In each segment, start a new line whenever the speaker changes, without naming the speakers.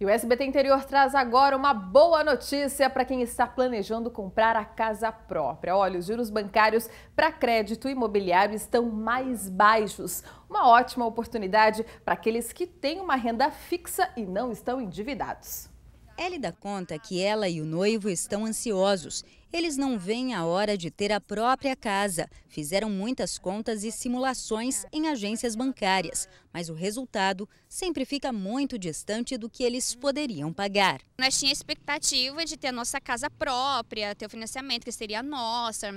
E o SBT Interior traz agora uma boa notícia para quem está planejando comprar a casa própria. Olha, os juros bancários para crédito imobiliário estão mais baixos. Uma ótima oportunidade para aqueles que têm uma renda fixa e não estão endividados dá conta que ela e o noivo estão ansiosos. Eles não veem a hora de ter a própria casa. Fizeram muitas contas e simulações em agências bancárias, mas o resultado sempre fica muito distante do que eles poderiam pagar.
Nós tínhamos expectativa de ter a nossa casa própria, ter o financiamento que seria nossa,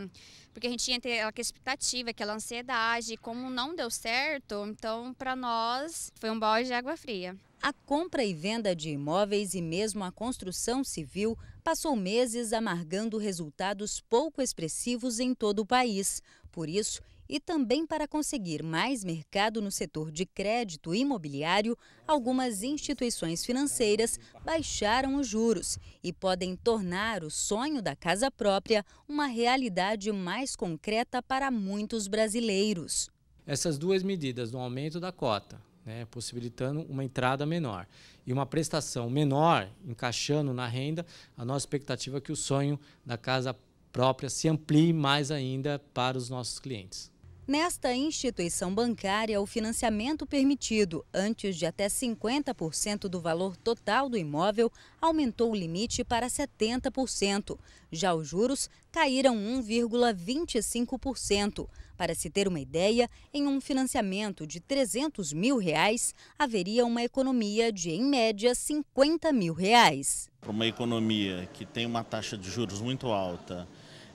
porque a gente tinha aquela expectativa, aquela ansiedade. Como não deu certo, então para nós foi um balde de água fria.
A compra e venda de imóveis e mesmo a construção civil passou meses amargando resultados pouco expressivos em todo o país. Por isso, e também para conseguir mais mercado no setor de crédito imobiliário, algumas instituições financeiras baixaram os juros e podem tornar o sonho da casa própria uma realidade mais concreta para muitos brasileiros.
Essas duas medidas, do aumento da cota né, possibilitando uma entrada menor. E uma prestação menor, encaixando na renda, a nossa expectativa é que o sonho da casa própria se amplie mais ainda para os nossos clientes.
Nesta instituição bancária, o financiamento permitido antes de até 50% do valor total do imóvel aumentou o limite para 70%. Já os juros caíram 1,25%. Para se ter uma ideia, em um financiamento de 300 mil reais, haveria uma economia de, em média, 50 mil reais.
Para uma economia que tem uma taxa de juros muito alta,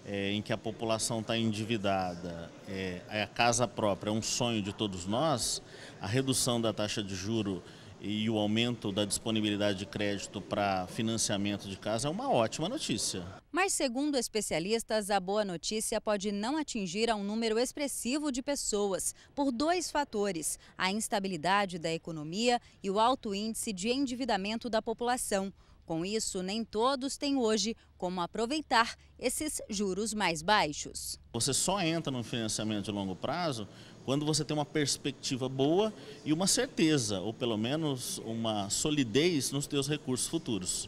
é, em que a população está endividada, é, a casa própria é um sonho de todos nós, a redução da taxa de juro e o aumento da disponibilidade de crédito para financiamento de casa é uma ótima notícia.
Mas, segundo especialistas, a boa notícia pode não atingir a um número expressivo de pessoas por dois fatores: a instabilidade da economia e o alto índice de endividamento da população. Com isso, nem todos têm hoje como aproveitar esses juros mais baixos.
Você só entra no financiamento de longo prazo quando você tem uma perspectiva boa e uma certeza, ou pelo menos uma solidez nos seus recursos futuros.